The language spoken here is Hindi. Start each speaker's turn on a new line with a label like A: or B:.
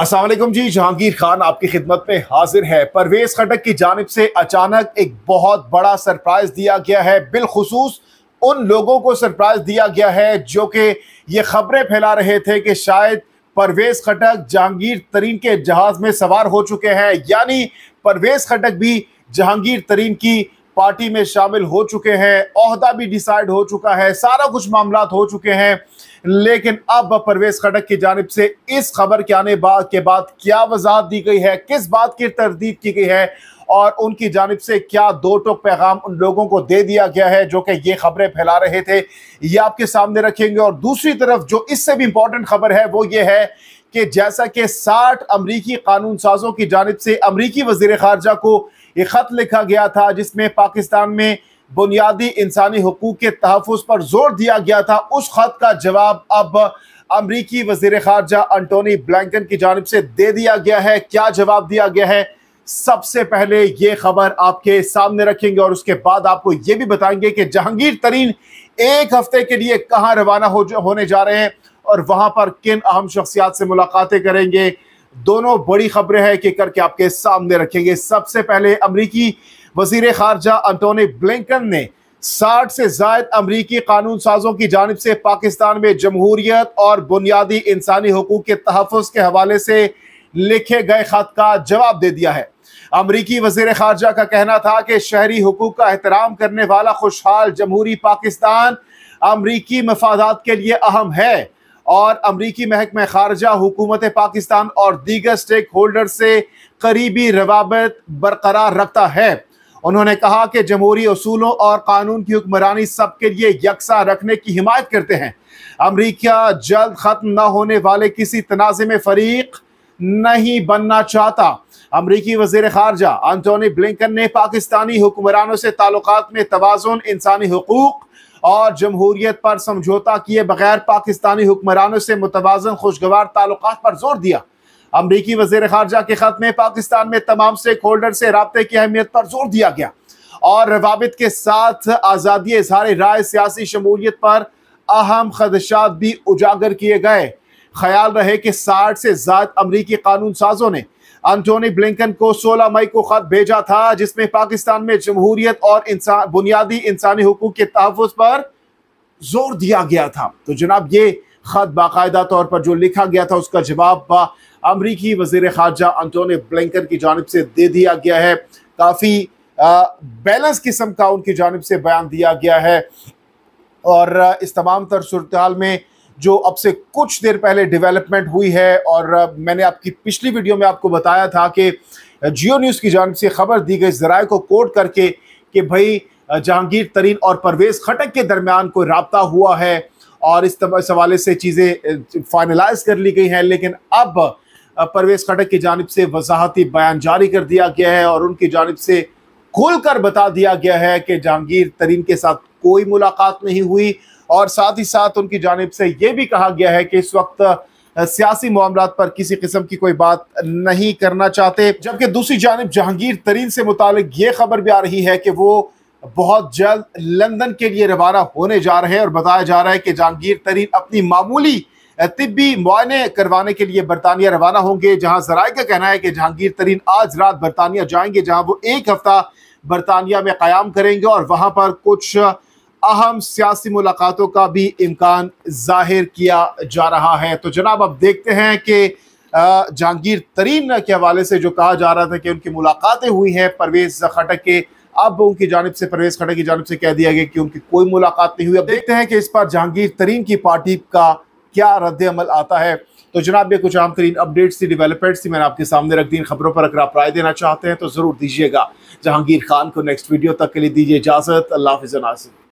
A: असलम जी जहांगीर खान आपकी खिदमत में हाजिर है परवेज खटक की जानब से अचानक एक बहुत बड़ा सरप्राइज दिया गया है बिलखसूस उन लोगों को सरप्राइज दिया गया है जो कि ये खबरें फैला रहे थे कि शायद परवेज खटक जहांगीर तरीन के जहाज में सवार हो चुके हैं यानी परवेज खटक भी जहांगीर तरीन की पार्टी में शामिल हो चुके हैं अहदा भी डिसाइड हो चुका है सारा कुछ मामला हो चुके हैं लेकिन अब परवेज खटक की जानब से इस खबर के आने बाद के बाद क्या वजाहत दी गई है किस बात की तरदीद की गई है और उनकी जानब से क्या दो टोक पैगाम उन लोगों को दे दिया गया है जो कि ये खबरें फैला रहे थे ये आपके सामने रखेंगे और दूसरी तरफ जो इससे भी इंपॉर्टेंट खबर है वो ये है कि जैसा कि 60 अमरीकी कानून साजों की जानब से अमरीकी वजीर खारजा को ये ख़त लिखा गया था जिसमें पाकिस्तान में बुनियादी इंसानी हकूक़ के तहफ़ पर जोर दिया गया था उस ख़त का जवाब अब अमरीकी वजीर खारजा अंटोनी ब्लैंकन की जानब से दे दिया गया है क्या जवाब दिया गया है सबसे पहले ये खबर आपके सामने रखेंगे और उसके बाद आपको ये भी बताएंगे कि जहांगीर तरीन एक हफ्ते के लिए कहाँ रवाना हो होने जा रहे हैं और वहाँ पर किन अहम शख्सियात से मुलाकातें करेंगे दोनों बड़ी खबरें हैं कि करके आपके सामने रखेंगे सबसे पहले अमरीकी वजीर खारजा अंटोनी ब्लिंकन ने साठ से जायद अमरीकी कानून साजों की जानब से पाकिस्तान में जमहूरियत और बुनियादी इंसानी हकूक के तहफ़ के हवाले से लिखे गए खत का जवाब दे दिया है अमरीकी वजीर खारजा का कहना था कि शहरी हकूक का एहतराम करने वाला खुशहाल जमहूरी पाकिस्तान अमरीकी मफादात के लिए अहम है और अमरीकी महकमे खारजा हुकूमत पाकिस्तान और दीगर स्टेक होल्डर से करीबी रवाबत बरकरार रखता है उन्होंने कहा कि जमहूरी असूलों और कानून की हुक्मरानी सबके लिए यकसा रखने की हिमायत करते हैं अमरीका जल्द ख़त्म न होने वाले किसी तनाज़े में फरीक नहीं बनना चाहता अमरीकी वजीर खारजा अंटोनी ब्लिंकन ने पाकिस्तानी हुक्मरानों से ताल्लुक में तोज़ुन इंसानी हकूक़ और जमहूरियत पर समझौता किए बगैर पाकिस्तानी हुक्मरानों से मुतवाजन खुशगवार ताल्लुक पर जोर दिया अमरीकी वजीर खारजा के खत में पाकिस्तान में तमाम स्टेक होल्डर से रबते की अहमियत पर जोर दिया गया और रवाबित के साथ आज़ादी इजहार राय सियासी शमूलियत पर अहम खदशात भी उजागर किए गए ख्याल रहे कि साठ से ज़्यादा अमरीकी कानून साजों ने अंटोनी ब्लिंकन को 16 मई को खत भेजा था जिसमें पाकिस्तान में जमहूरियत और इंसान बुनियादी इंसानी हकूक के तहफ़ पर जोर दिया गया था तो जनाब ये खत बाकायदा तौर पर जो लिखा गया था उसका जवाब अमरीकी वजीर खारजा अंटोनी ब्लिंकन की जानब से दे दिया गया है काफ़ी बैलेंस किस्म का उनकी जानब से बयान दिया गया है और इस तमाम तर सूरत में जो अब से कुछ देर पहले डेवलपमेंट हुई है और मैंने आपकी पिछली वीडियो में आपको बताया था कि जियो न्यूज़ की जानब से खबर दी गई जराए को कोट करके कि भाई जहांगीर तरीन और परवेज़ खटक के दरमियान कोई रबता हुआ है और इस हवाले से चीज़ें फाइनलाइज कर ली गई हैं लेकिन अब परवेज़ खटक की जानब से वजाहती बयान जारी कर दिया गया है और उनकी जानब से खुल कर बता दिया गया है कि जहांगीर तरीन के साथ कोई मुलाकात नहीं हुई और साथ ही साथ उनकी जानब से ये भी कहा गया है कि इस वक्त सियासी मामला पर किसी किस्म की कोई बात नहीं करना चाहते जबकि दूसरी जानब जहांगीर तरीन से मुतल ये खबर भी आ रही है कि वो बहुत जल्द लंदन के लिए रवाना होने जा रहे हैं और बताया जा रहा है कि जहांगीर तरीन अपनी मामूली तिब्बी मुआने करवाने के लिए बरतानिया रवाना होंगे जहां जराए का कहना है कि जहांगीर तरीन आज रात बरतानिया जाएंगे जहां वो एक हफ्ता बरतानिया में क़्याम करेंगे और वहां पर कुछ अहम सियासी मुलाकातों का भी इम्कान जाहिर किया जा रहा है तो जनाब अब देखते हैं कि जहांगीर तरीन के हवाले से जो कहा जा रहा था कि उनकी मुलाकातें हुई हैं परवेज खटक के अब उनकी जानब से परवेज खटक की जानब से कह दिया गया कि उनकी कोई मुलाकात नहीं हुई अब देखते हैं कि इस पर जहांगीर तरीन की पार्टी का क्या रद्द अमल आता है तो जनाब ये कुछ आम तरीन अपडेट्स थी डेवलपमेंट्स थी मैंने आपके सामने रख दी इन खबरों पर अगर आप राय देना चाहते हैं तो ज़रूर दीजिएगा जहांगीर खान को नेक्स्ट वीडियो तक के लिए दीजिए इजाज़त अल्लाह हाफिज़ नासिर